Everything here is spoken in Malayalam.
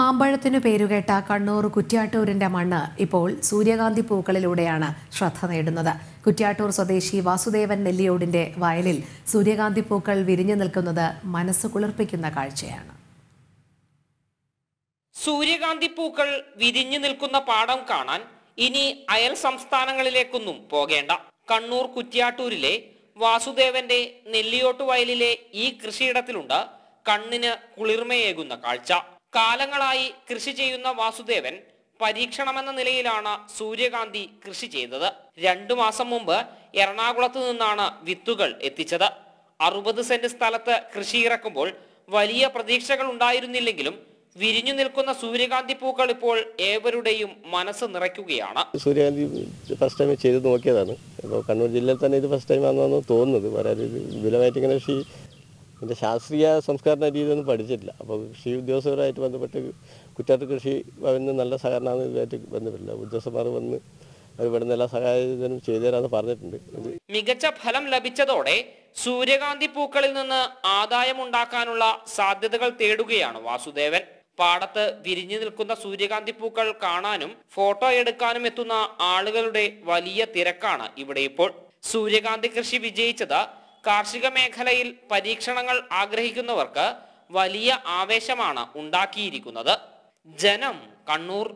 മാമ്പഴത്തിന് പേരുകേട്ട കണ്ണൂർ കുറ്റ്യാട്ടൂരിന്റെ മണ്ണ് ഇപ്പോൾ സൂര്യകാന്തി പൂക്കളിലൂടെയാണ് ശ്രദ്ധ നേടുന്നത് കുറ്റ്യാട്ടൂർ സ്വദേശി വാസുദേവൻ നെല്ലിയോടിന്റെ വയലിൽ സൂര്യകാന്തി പൂക്കൾ വിരിഞ്ഞു നിൽക്കുന്നത് മനസ്സ് കുളിർപ്പിക്കുന്ന കാഴ്ചയാണ് സൂര്യകാന്തി പൂക്കൾ വിരിഞ്ഞു നിൽക്കുന്ന പാടം കാണാൻ ഇനി അയൽ സംസ്ഥാനങ്ങളിലേക്കൊന്നും പോകേണ്ട കണ്ണൂർ കുറ്റ്യാട്ടൂരിലെ വാസുദേവന്റെ നെല്ലിയോട്ടു വയലിലെ ഈ കൃഷിയിടത്തിലുണ്ട് കണ്ണിന് കുളിർമയേകുന്ന കാഴ്ച കാലങ്ങളായി കൃഷി ചെയ്യുന്ന വാസുദേവൻ പരീക്ഷണമെന്ന നിലയിലാണ് സൂര്യകാന്തി കൃഷി ചെയ്തത് രണ്ടു മാസം മുമ്പ് എറണാകുളത്ത് നിന്നാണ് വിത്തുകൾ എത്തിച്ചത് അറുപത് സെന്റ് സ്ഥലത്ത് കൃഷി ഇറക്കുമ്പോൾ വലിയ പ്രതീക്ഷകൾ ഉണ്ടായിരുന്നില്ലെങ്കിലും വിരിഞ്ഞു നിൽക്കുന്ന സൂര്യകാന്തി പൂക്കൾ ഇപ്പോൾ ഏവരുടെയും മനസ്സ് നിറയ്ക്കുകയാണ് സൂര്യകാന്തി ഫസ്റ്റ് ടൈം ചെയ്ത് നോക്കിയതാണ് കണ്ണൂർ ജില്ലയിൽ തന്നെ ഇത് ഫസ്റ്റ് ടൈം ആണെന്നാണ് തോന്നുന്നത് വരാൻ വിലമയറ്റിങ്ങനെ കൃഷി പിന്നെ ശാസ്ത്രീയ സംസ്കാരണ രീതിയൊന്നും പഠിച്ചിട്ടില്ല അപ്പോൾ കൃഷി ഉദ്യോഗസ്ഥരുമായിട്ട് ബന്ധപ്പെട്ട് കുറ്റാത്ത കൃഷി ഭവനിൽ നല്ല സഹകരണമാണ് ഇതുമായിട്ട് ബന്ധപ്പെട്ടില്ല ഉദ്യോഗസ്ഥന്മാർ വന്ന് ഇവിടുന്ന് എല്ലാ സഹായത്തിനും ചെയ്തു തരാമെന്ന് പറഞ്ഞിട്ടുണ്ട് മികച്ച ഫലം ലഭിച്ചതോടെ സൂര്യകാന്തി പൂക്കളിൽ നിന്ന് ആദായം ഉണ്ടാക്കാനുള്ള സാധ്യതകൾ തേടുകയാണ് വാസുദേവൻ പാടത്ത് വിരിഞ്ഞു നിൽക്കുന്ന സൂര്യകാന്തി പൂക്കൾ കാണാനും ഫോട്ടോ എടുക്കാനും എത്തുന്ന ആളുകളുടെ വലിയ തിരക്കാണ് ഇവിടെ ഇപ്പോൾ സൂര്യകാന്തി കൃഷി വിജയിച്ചത് കാർഷിക മേഖലയിൽ പരീക്ഷണങ്ങൾ ആഗ്രഹിക്കുന്നവർക്ക് വലിയ ആവേശമാണ് ഉണ്ടാക്കിയിരിക്കുന്നത് ജനം കണ്ണൂർ